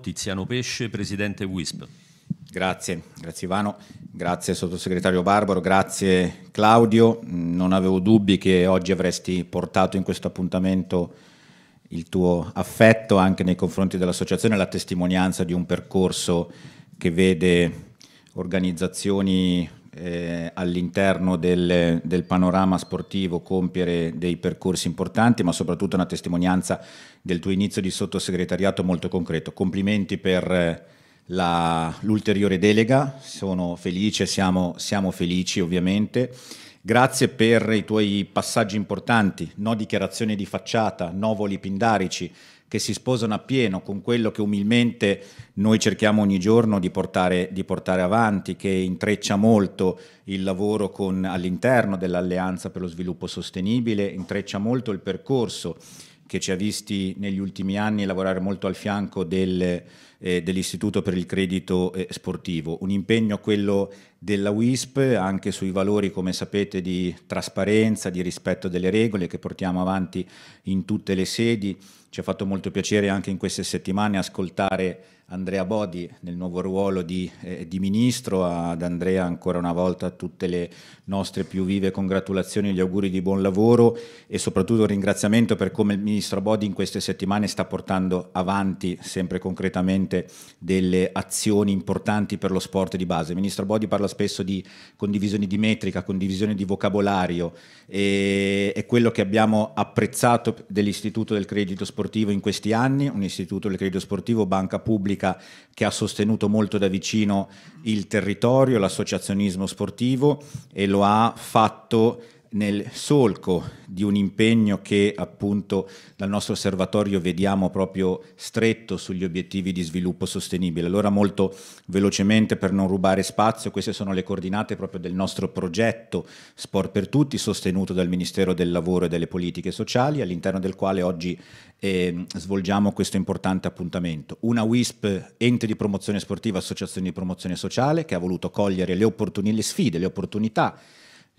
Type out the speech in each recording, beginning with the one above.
Tiziano Pesce, presidente WISP. Grazie, grazie Ivano, grazie sottosegretario Barbaro, grazie Claudio. Non avevo dubbi che oggi avresti portato in questo appuntamento il tuo affetto anche nei confronti dell'associazione, la testimonianza di un percorso che vede organizzazioni eh, all'interno del, del, panorama sportivo compiere dei percorsi importanti, ma soprattutto una testimonianza del tuo inizio di sottosegretariato molto concreto. Complimenti per eh, l'ulteriore delega, sono felice, siamo, siamo felici ovviamente. Grazie per i tuoi passaggi importanti, no dichiarazioni di facciata, no voli pindarici, che si sposano appieno con quello che umilmente noi cerchiamo ogni giorno di portare, di portare avanti, che intreccia molto il lavoro con, all'interno dell'Alleanza per lo Sviluppo Sostenibile, intreccia molto il percorso che ci ha visti negli ultimi anni lavorare molto al fianco del, eh, dell'Istituto per il Credito eh, Sportivo, un impegno quello della WISP anche sui valori, come sapete, di trasparenza, di rispetto delle regole che portiamo avanti in tutte le sedi. Ci ha fatto molto piacere anche in queste settimane ascoltare Andrea Bodi nel nuovo ruolo di, eh, di ministro, ad Andrea ancora una volta tutte le nostre più vive congratulazioni, gli auguri di buon lavoro e soprattutto un ringraziamento per come il ministro Bodi in queste settimane sta portando avanti sempre concretamente delle azioni importanti per lo sport di base. ministro Bodi parla spesso di condivisione di metrica, condivisione di vocabolario e, e quello che abbiamo apprezzato dell'Istituto del Credito Sportivo in questi anni, un istituto del credito sportivo, banca pubblica, che ha sostenuto molto da vicino il territorio, l'associazionismo sportivo e lo ha fatto nel solco di un impegno che appunto dal nostro osservatorio vediamo proprio stretto sugli obiettivi di sviluppo sostenibile. Allora molto velocemente per non rubare spazio, queste sono le coordinate proprio del nostro progetto Sport per Tutti sostenuto dal Ministero del Lavoro e delle Politiche Sociali all'interno del quale oggi eh, svolgiamo questo importante appuntamento. Una WISP, ente di promozione sportiva, associazione di promozione sociale che ha voluto cogliere le opportunità, le sfide, le opportunità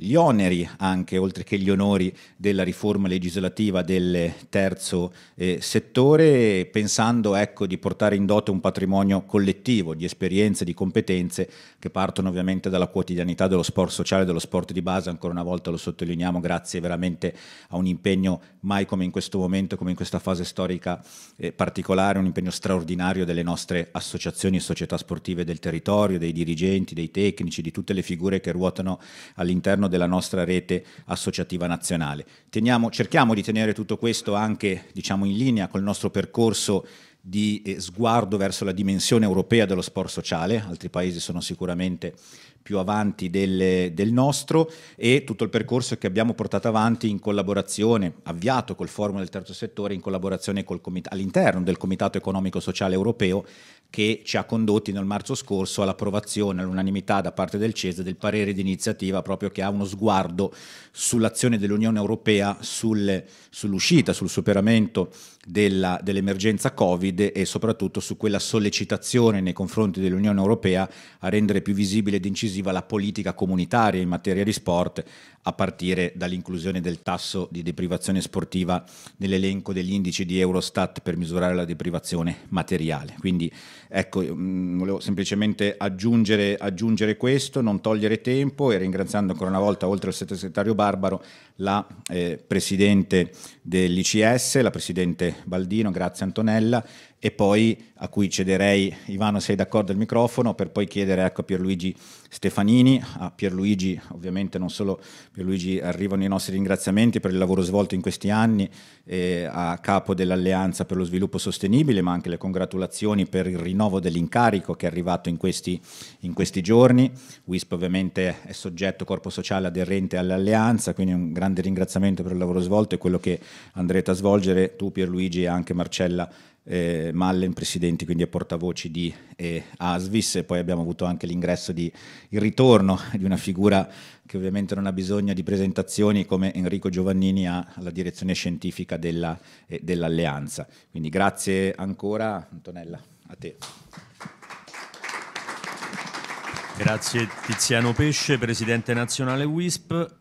gli oneri anche oltre che gli onori della riforma legislativa del terzo eh, settore pensando ecco, di portare in dote un patrimonio collettivo di esperienze, di competenze che partono ovviamente dalla quotidianità dello sport sociale, dello sport di base, ancora una volta lo sottolineiamo grazie veramente a un impegno mai come in questo momento, come in questa fase storica eh, particolare, un impegno straordinario delle nostre associazioni e società sportive del territorio, dei dirigenti, dei tecnici, di tutte le figure che ruotano all'interno della nostra rete associativa nazionale. Teniamo, cerchiamo di tenere tutto questo anche diciamo, in linea col nostro percorso di eh, sguardo verso la dimensione europea dello sport sociale, altri paesi sono sicuramente più avanti del, del, nostro e tutto il percorso che abbiamo portato avanti in collaborazione, avviato col Forum del Terzo Settore, in collaborazione comit- all'interno del Comitato Economico Sociale Europeo che ci ha condotti nel marzo scorso all'approvazione all'unanimità da parte del CESE del parere di iniziativa proprio che ha uno sguardo sull'azione dell'Unione Europea sul, sull'uscita, sul superamento della, dell'emergenza Covid Covid e soprattutto su quella sollecitazione nei confronti dell'Unione Europea a rendere più visibile ed incisiva la politica comunitaria in materia di sport, a partire dall'inclusione del tasso di deprivazione sportiva nell'elenco degli indici di Eurostat per misurare la deprivazione materiale. Quindi ecco, mm, volevo semplicemente aggiungere, aggiungere, questo, non togliere tempo e ringraziando ancora una volta, oltre al segretario Barbaro, la eh, Presidente dell'ICS, la Presidente Baldino, grazie Antonella, e poi a cui cederei, Ivano sei d'accordo il microfono, per poi chiedere ecco, a Pierluigi Stefanini, a Pierluigi ovviamente non solo Pierluigi arrivano i nostri ringraziamenti per il lavoro svolto in questi anni eh, a capo dell'Alleanza per lo Sviluppo Sostenibile, ma anche le congratulazioni per il rinnovo dell'incarico che è arrivato in questi, in questi giorni, WISP ovviamente è soggetto corpo sociale aderente all'Alleanza, quindi un grande ringraziamento per il lavoro svolto e quello che andrete a svolgere tu Pierluigi e anche Marcella eh, Mallen presidenti, quindi è portavoci di eh, Asvis e poi abbiamo avuto anche l'ingresso di il ritorno di una figura che ovviamente non ha bisogno di presentazioni come Enrico Giovannini ha, alla direzione scientifica della, eh, dell'Alleanza. Quindi grazie ancora Antonella, a te. Grazie Tiziano Pesce, Presidente nazionale WISP.